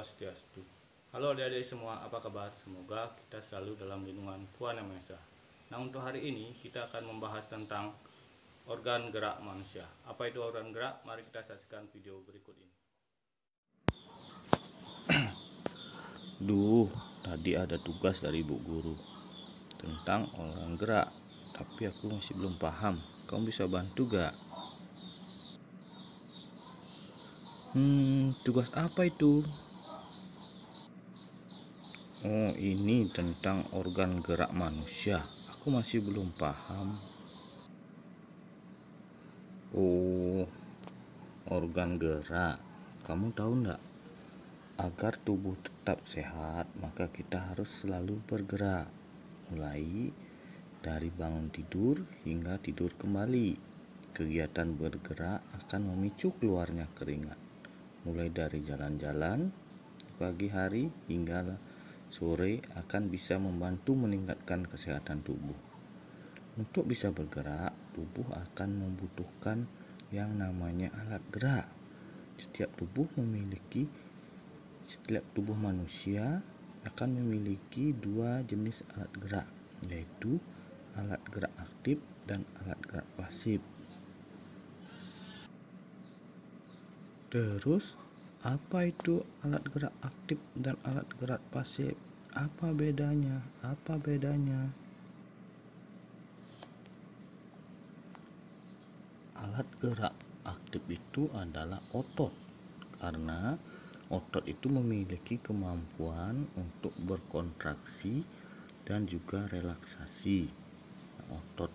Swastiastu. Halo adik-adik semua, apa kabar? Semoga kita selalu dalam lindungan Tuhan Yang Maha Esa. Nah, untuk hari ini kita akan membahas tentang organ gerak manusia. Apa itu organ gerak? Mari kita saksikan video berikut ini. Duh, tadi ada tugas dari Bu Guru tentang organ gerak, tapi aku masih belum paham. Kamu bisa bantu gak? Hmm, tugas apa itu? Oh, ini tentang organ gerak manusia. Aku masih belum paham. Oh, organ gerak. Kamu tahu nggak? Agar tubuh tetap sehat, maka kita harus selalu bergerak. Mulai dari bangun tidur hingga tidur kembali. Kegiatan bergerak akan memicu keluarnya keringat. Mulai dari jalan-jalan pagi hari hingga sore akan bisa membantu meningkatkan kesehatan tubuh. Untuk bisa bergerak, tubuh akan membutuhkan yang namanya alat gerak. Setiap tubuh memiliki setiap tubuh manusia akan memiliki dua jenis alat gerak, yaitu alat gerak aktif dan alat gerak pasif. Terus apa itu alat gerak aktif dan alat gerak pasif? Apa bedanya? Apa bedanya? Alat gerak aktif itu adalah otot karena otot itu memiliki kemampuan untuk berkontraksi dan juga relaksasi. Otot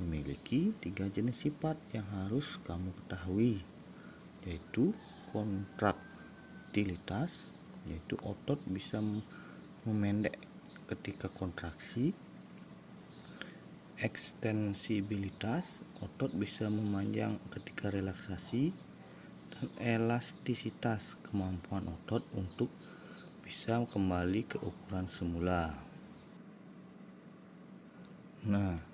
memiliki tiga jenis sifat yang harus kamu ketahui yaitu kontraktilitas yaitu otot bisa memendek ketika kontraksi ekstensibilitas otot bisa memanjang ketika relaksasi dan elastisitas kemampuan otot untuk bisa kembali ke ukuran semula nah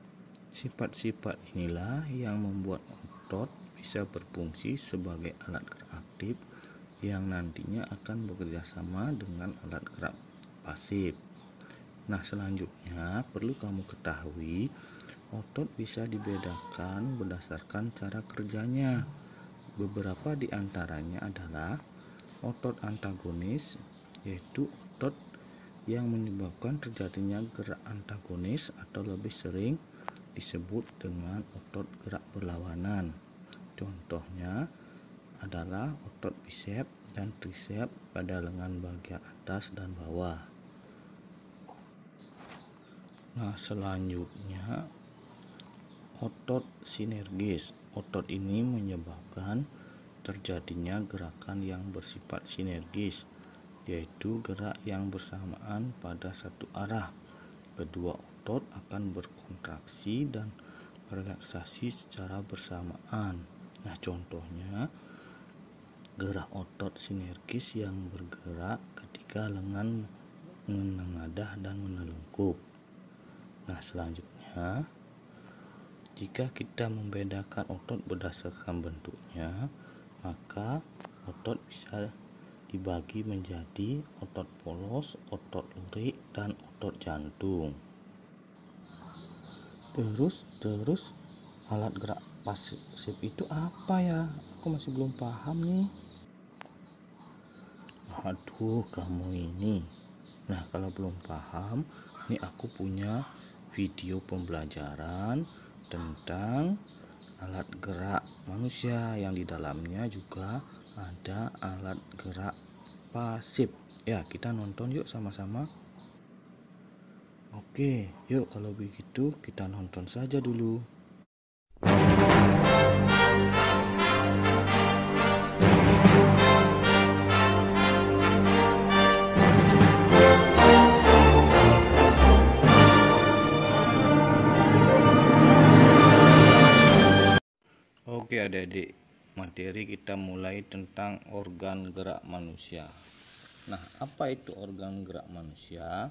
sifat-sifat inilah yang membuat otot bisa berfungsi sebagai alat gerak aktif yang nantinya akan bekerja sama dengan alat gerak pasif. Nah, selanjutnya perlu kamu ketahui otot bisa dibedakan berdasarkan cara kerjanya. Beberapa di antaranya adalah otot antagonis yaitu otot yang menyebabkan terjadinya gerak antagonis atau lebih sering disebut dengan otot gerak berlawanan. Contohnya, adalah otot bisep dan trisep pada lengan bagian atas dan bawah. Nah, selanjutnya otot sinergis. Otot ini menyebabkan terjadinya gerakan yang bersifat sinergis, yaitu gerak yang bersamaan pada satu arah. Kedua otot akan berkontraksi dan relaksasi secara bersamaan. Nah, contohnya gerak otot sinergis yang bergerak ketika lengan menengadah dan menelungkup. Nah, selanjutnya jika kita membedakan otot berdasarkan bentuknya, maka otot bisa dibagi menjadi otot polos, otot lurik, dan otot jantung. Terus, terus alat gerak pasif itu apa ya? Aku masih belum paham nih aduh kamu ini nah kalau belum paham ini aku punya video pembelajaran tentang alat gerak manusia yang di dalamnya juga ada alat gerak pasif ya kita nonton yuk sama-sama oke yuk kalau begitu kita nonton saja dulu adik-adik, materi kita mulai tentang organ gerak manusia. Nah, apa itu organ gerak manusia?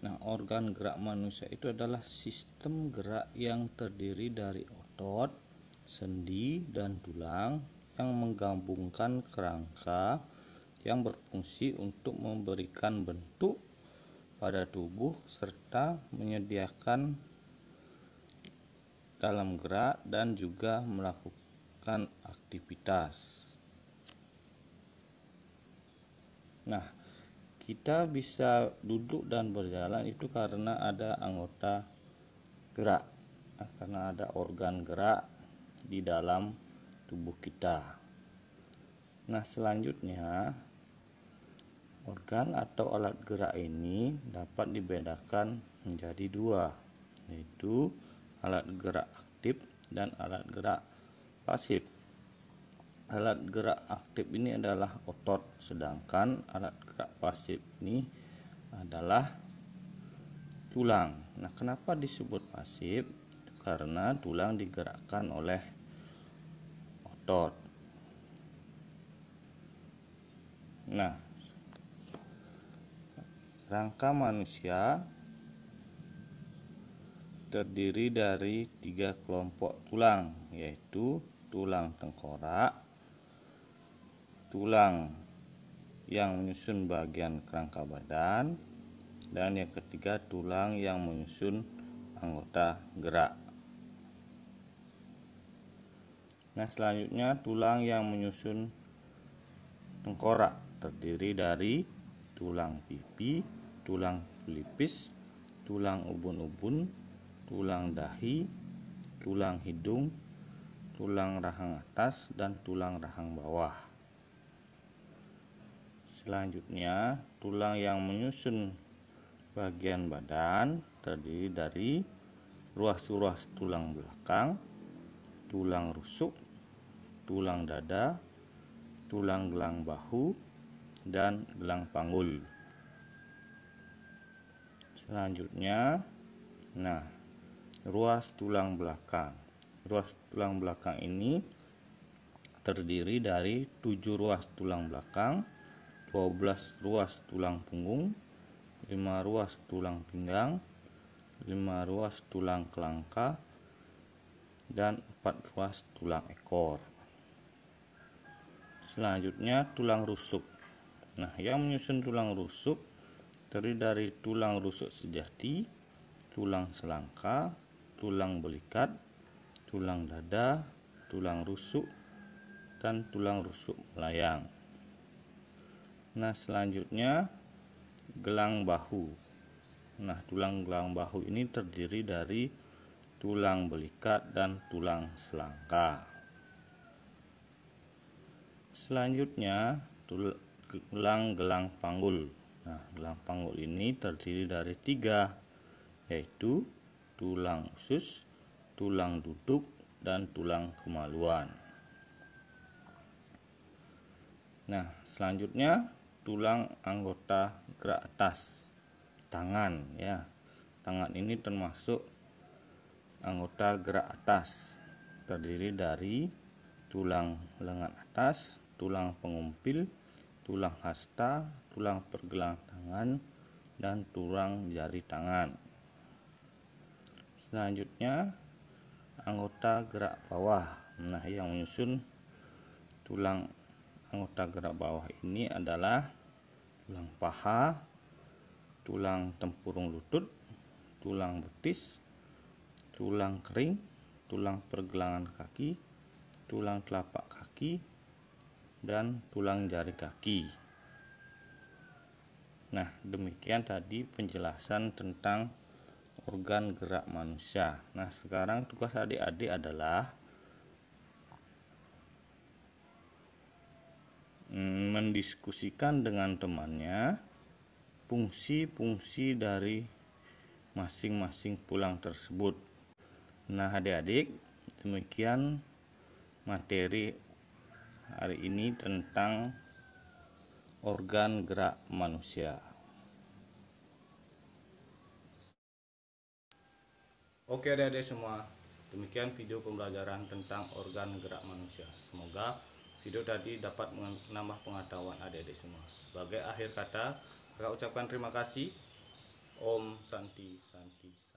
Nah, organ gerak manusia itu adalah sistem gerak yang terdiri dari otot, sendi, dan tulang yang menggabungkan kerangka yang berfungsi untuk memberikan bentuk pada tubuh serta menyediakan dalam gerak dan juga melakukan aktivitas. Nah, kita bisa duduk dan berjalan itu karena ada anggota gerak, nah, karena ada organ gerak di dalam tubuh kita. Nah, selanjutnya organ atau alat gerak ini dapat dibedakan menjadi dua, yaitu alat gerak aktif dan alat gerak pasif. Alat gerak aktif ini adalah otot, sedangkan alat gerak pasif ini adalah tulang. Nah, kenapa disebut pasif? Karena tulang digerakkan oleh otot. Nah, rangka manusia terdiri dari tiga kelompok tulang yaitu tulang tengkorak tulang yang menyusun bagian kerangka badan dan yang ketiga tulang yang menyusun anggota gerak nah selanjutnya tulang yang menyusun tengkorak terdiri dari tulang pipi tulang pelipis tulang ubun-ubun tulang dahi, tulang hidung, tulang rahang atas, dan tulang rahang bawah. Selanjutnya, tulang yang menyusun bagian badan terdiri dari ruas-ruas tulang belakang, tulang rusuk, tulang dada, tulang gelang bahu, dan gelang panggul. Selanjutnya, nah, ruas tulang belakang. Ruas tulang belakang ini terdiri dari 7 ruas tulang belakang, 12 ruas tulang punggung, 5 ruas tulang pinggang, 5 ruas tulang kelangka, dan 4 ruas tulang ekor. Selanjutnya tulang rusuk. Nah, yang menyusun tulang rusuk terdiri dari tulang rusuk sejati, tulang selangka, tulang belikat, tulang dada, tulang rusuk, dan tulang rusuk melayang. Nah, selanjutnya gelang bahu. Nah, tulang gelang bahu ini terdiri dari tulang belikat dan tulang selangka. Selanjutnya, tulang gelang panggul. Nah, gelang panggul ini terdiri dari tiga, yaitu tulang usus, tulang duduk, dan tulang kemaluan. Nah, selanjutnya tulang anggota gerak atas, tangan ya. Tangan ini termasuk anggota gerak atas, terdiri dari tulang lengan atas, tulang pengumpil, tulang hasta, tulang pergelangan tangan, dan tulang jari tangan selanjutnya anggota gerak bawah nah yang menyusun tulang anggota gerak bawah ini adalah tulang paha tulang tempurung lutut tulang betis tulang kering tulang pergelangan kaki tulang telapak kaki dan tulang jari kaki nah demikian tadi penjelasan tentang organ gerak manusia. Nah, sekarang tugas adik-adik adalah mendiskusikan dengan temannya fungsi-fungsi dari masing-masing pulang tersebut. Nah, adik-adik, demikian materi hari ini tentang organ gerak manusia. Oke adik-adik semua, demikian video pembelajaran tentang organ gerak manusia. Semoga video tadi dapat menambah pengetahuan adik-adik semua. Sebagai akhir kata, saya ucapkan terima kasih. Om Santi Santi.